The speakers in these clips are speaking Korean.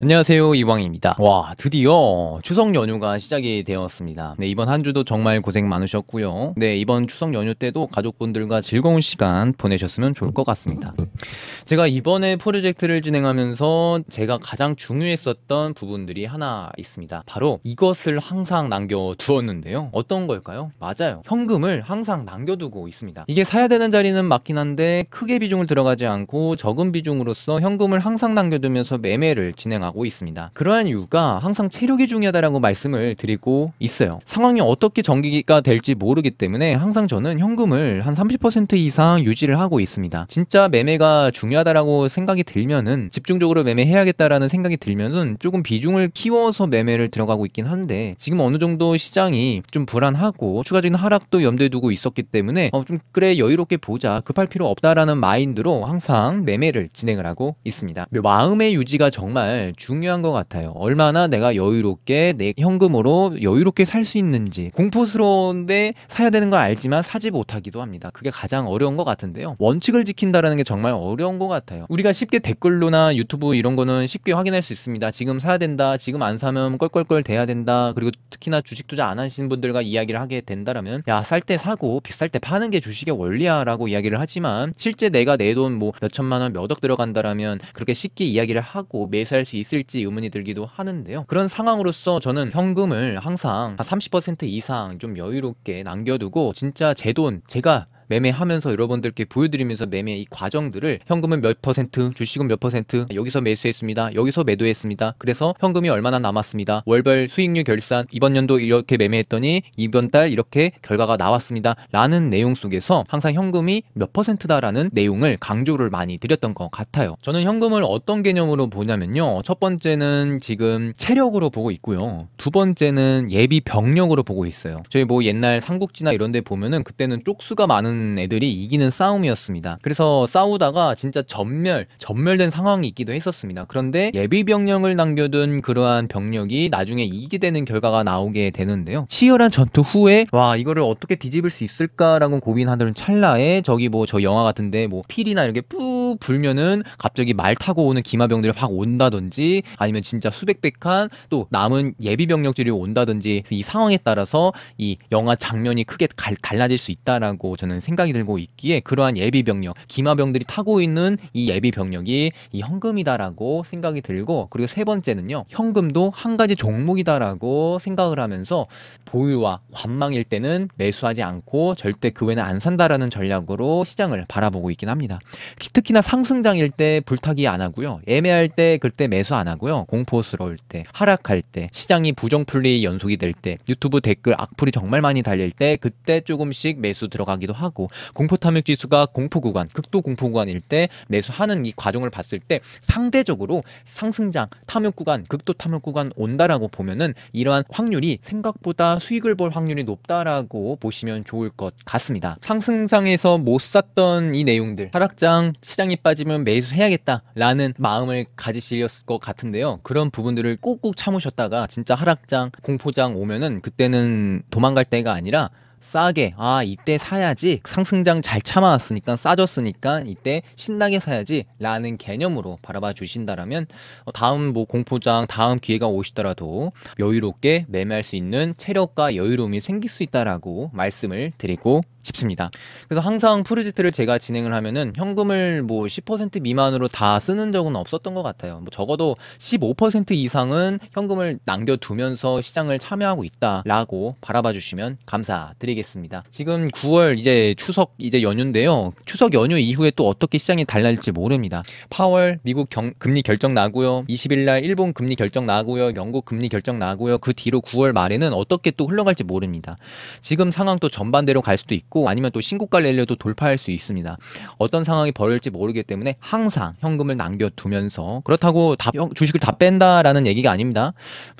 안녕하세요 이왕입니다. 와 드디어 추석 연휴가 시작이 되었습니다. 네 이번 한 주도 정말 고생 많으셨고요. 네 이번 추석 연휴 때도 가족분들과 즐거운 시간 보내셨으면 좋을 것 같습니다. 제가 이번에 프로젝트를 진행하면서 제가 가장 중요했었던 부분들이 하나 있습니다. 바로 이것을 항상 남겨두었는데요. 어떤 걸까요? 맞아요. 현금을 항상 남겨두고 있습니다. 이게 사야 되는 자리는 맞긴 한데 크게 비중을 들어가지 않고 적은 비중으로써 현금을 항상 남겨두면서 매매를 진행하고 나가고 있습니다. 그러한 이유가 항상 체력이 중요하다라고 말씀을 드리고 있어요. 상황이 어떻게 전기가 될지 모르기 때문에 항상 저는 현금을 한 30% 이상 유지를 하고 있습니다. 진짜 매매가 중요하다라고 생각이 들면은 집중적으로 매매해야겠다라는 생각이 들면은 조금 비중을 키워서 매매를 들어가고 있긴 한데 지금 어느 정도 시장이 좀 불안하고 추가적인 하락도 염두에 두고 있었기 때문에 어좀 그래 여유롭게 보자 급할 필요 없다라는 마인드로 항상 매매를 진행을 하고 있습니다. 마음의 유지가 정말 중요한 것 같아요. 얼마나 내가 여유롭게 내 현금으로 여유롭게 살 수 있는지 공포스러운데 사야 되는 걸 알지만 사지 못하기도 합니다. 그게 가장 어려운 것 같은데요. 원칙을 지킨다라는 게 정말 어려운 것 같아요. 우리가 쉽게 댓글로나 유튜브 이런 거는 쉽게 확인할 수 있습니다. 지금 사야 된다. 지금 안 사면 껄껄껄 돼야 된다. 그리고 특히나 주식 투자 안 하시는 분들과 이야기를 하게 된다라면 야쌀 때 사고 비쌀 때 파는 게 주식의 원리야라고 이야기를 하지만 실제 내가 내 돈 뭐 몇 천만 원 몇 억 들어간다라면 그렇게 쉽게 이야기를 하고 매수할 수 있. 있을지 의문이 들기도 하는데요. 그런 상황으로서 저는 현금을 항상 30% 이상 좀 여유롭게 남겨두고 진짜 제 돈 제가 매매하면서 여러분들께 보여드리면서 매매 이 과정들을 현금은 몇 퍼센트, 주식은 몇 퍼센트, 여기서 매수했습니다. 여기서 매도했습니다. 그래서 현금이 얼마나 남았습니다. 월별 수익률 결산 이번 연도 이렇게 매매했더니 이번 달 이렇게 결과가 나왔습니다. 라는 내용 속에서 항상 현금이 몇 퍼센트다라는 내용을 강조를 많이 드렸던 것 같아요. 저는 현금을 어떤 개념으로 보냐면요. 첫 번째는 지금 체력으로 보고 있고요. 두 번째는 예비 병력으로 보고 있어요. 저희 뭐 옛날 삼국지나 이런 데 보면은 그때는 쪽수가 많은 강한 애들이 이기는 싸움이었습니다. 그래서 싸우다가 진짜 전멸, 전멸된 상황이 있기도 했었습니다. 그런데 예비 병력을 남겨둔 그러한 병력이 나중에 이기게 되는 결과가 나오게 되는데요. 치열한 전투 후에 와 이거를 어떻게 뒤집을 수 있을까라고 고민하던 찰나에 저기 뭐 저 영화 같은데 뭐 필이나 이렇게 뿌 불면은 갑자기 말 타고 오는 기마병들이 확 온다든지 아니면 진짜 수백 백한또 남은 예비 병력들이 온다든지 이 상황에 따라서 이 영화 장면이 크게 갈, 달라질 수 있다라고 저는 생각이 들고 있기에 그러한 예비 병력 기마병들이 타고 있는 이 예비 병력이 이 현금이다라고 생각이 들고 그리고 세 번째는요 현금도 한 가지 종목이다라고 생각을 하면서 보유와 관망일 때는 매수하지 않고 절대 그 외는 안 산다라는 전략으로 시장을 바라보고 있긴 합니다. 특히나 특히나 상승장일 때 불타기 안 하고요. 애매할 때 그때 매수 안 하고요. 공포스러울 때, 하락할 때, 시장이 부정풀리 연속이 될 때, 유튜브 댓글 악플이 정말 많이 달릴 때 그때 조금씩 매수 들어가기도 하고 공포 탐욕 지수가 공포 구간, 극도 공포 구간일 때 매수하는 이 과정을 봤을 때 상대적으로 상승장, 탐욕 구간, 극도 탐욕 구간 온다라고 보면은 이러한 확률이 생각보다 수익을 볼 확률이 높다라고 보시면 좋을 것 같습니다. 상승상에서 못 샀던 이 내용들, 하락장 시장 사랑에 빠지면 매수해야겠다라는 마음을 가지셨을 것 같은데요. 그런 부분들을 꾹꾹 참으셨다가 진짜 하락장, 공포장 오면은 그때는 도망갈 때가 아니라 싸게 아 이때 사야지 상승장 잘 참아왔으니까 싸졌으니까 이때 신나게 사야지 라는 개념으로 바라봐 주신다라면 어, 다음 뭐 공포장 다음 기회가 오시더라도 여유롭게 매매할 수 있는 체력과 여유로움이 생길 수 있다라고 말씀을 드리고 싶습니다. 그래서 항상 프로젝트를 제가 진행을 하면은 현금을 뭐 10% 미만으로 다 쓰는 적은 없었던 것 같아요. 뭐 적어도 15% 이상은 현금을 남겨두면서 시장을 참여하고 있다라고 바라봐 주시면 감사드리겠습니다. 지금 9월 이제 추석 이제 연휴인데요. 추석 연휴 이후에 또 어떻게 시장이 달라질지 모릅니다. 파월 미국 경, 금리 결정 나고요. 20일 날 일본 금리 결정 나고요. 영국 금리 결정 나고요. 그 뒤로 9월 말에는 어떻게 또 흘러갈지 모릅니다. 지금 상황 또 전반대로 갈 수도 있고 있고 아니면 또 신고가 를내려도 돌파할 수 있습니다. 어떤 상황이 벌어질지 모르기 때문에 항상 현금을 남겨두면서 그렇다고 다, 주식을 다 뺀다라는 얘기가 아닙니다.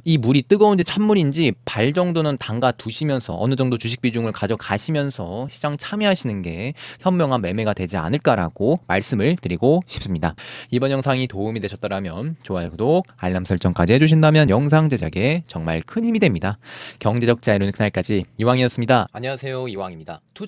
이 물이 뜨거운지 찬물인지 발 정도는 담가 두시면서 어느 정도 주식 비중을 가져가시면서 시장 참여하시는 게 현명한 매매가 되지 않을까라고 말씀을 드리고 싶습니다. 이번 영상이 도움이 되셨다면 좋아요, 구독, 알람 설정까지 해주신다면 영상 제작에 정말 큰 힘이 됩니다. 경제적 자유는 그날까지 이왕이었습니다. 안녕하세요, 이왕입니다. 투자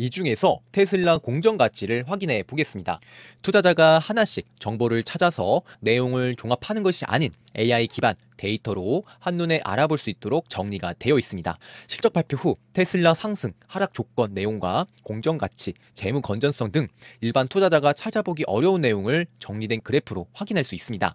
이 중에서 테슬라 공정 가치를 확인해 보겠습니다. 투자자가 하나씩 정보를 찾아서 내용을 종합하는 것이 아닌 AI 기반 데이터로 한눈에 알아볼 수 있도록 정리가 되어 있습니다. 실적 발표 후 테슬라 상승, 하락 조건 내용과 공정 가치, 재무 건전성 등 일반 투자자가 찾아보기 어려운 내용을 정리된 그래프로 확인할 수 있습니다.